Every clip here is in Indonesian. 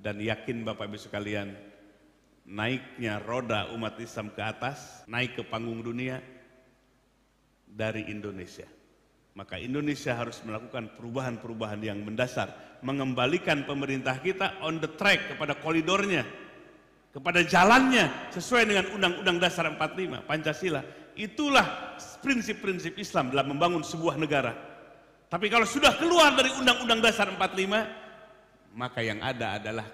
Dan yakin Bapak Ibu sekalian, naiknya roda umat Islam ke atas, naik ke panggung dunia dari Indonesia. Maka Indonesia harus melakukan perubahan-perubahan yang mendasar, mengembalikan pemerintah kita on the track kepada koridornya, kepada jalannya sesuai dengan Undang-Undang Dasar 45 Pancasila. Itulah prinsip-prinsip Islam dalam membangun sebuah negara. Tapi kalau sudah keluar dari Undang-Undang Dasar 45, maka yang ada adalah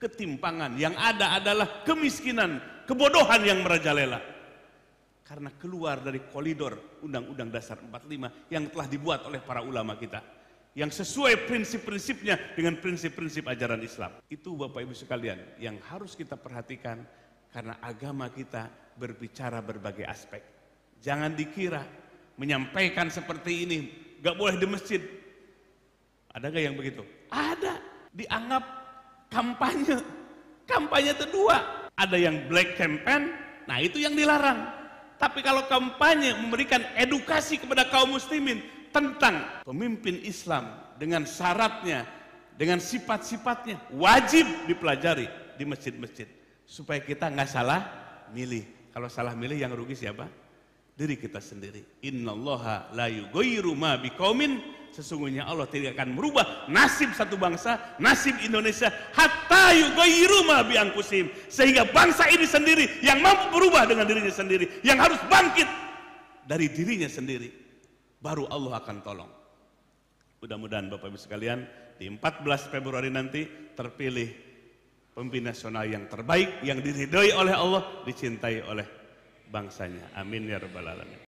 ketimpangan, yang ada adalah kemiskinan, kebodohan yang merajalela. Karena keluar dari koridor Undang-Undang Dasar 45 yang telah dibuat oleh para ulama kita. Yang sesuai prinsip-prinsipnya dengan prinsip-prinsip ajaran Islam. Itu Bapak Ibu sekalian yang harus kita perhatikan karena agama kita berbicara berbagai aspek. Jangan dikira menyampaikan seperti ini, gak boleh di masjid, ada gak yang begitu? Ada. Dianggap kampanye. Kampanye kedua. Ada yang black campaign, nah itu yang dilarang. Tapi kalau kampanye memberikan edukasi kepada kaum muslimin tentang pemimpin Islam dengan syaratnya, dengan sifat-sifatnya, wajib dipelajari di masjid-masjid. Supaya kita nggak salah milih. Kalau salah milih yang rugi siapa? Diri kita sendiri. Innallaha la yugoyiru ma biqaumin Sesungguhnya Allah tidak akan merubah nasib satu bangsa, nasib Indonesia hatta yughayyiru ma biangkusim. Sehingga bangsa ini sendiri yang mampu berubah dengan dirinya sendiri, yang harus bangkit dari dirinya sendiri, baru Allah akan tolong. Mudah-mudahan Bapak Ibu sekalian di 14 Februari nanti terpilih pemimpin nasional yang terbaik yang diridhoi oleh Allah, dicintai oleh bangsanya. Amin ya rabbal alamin.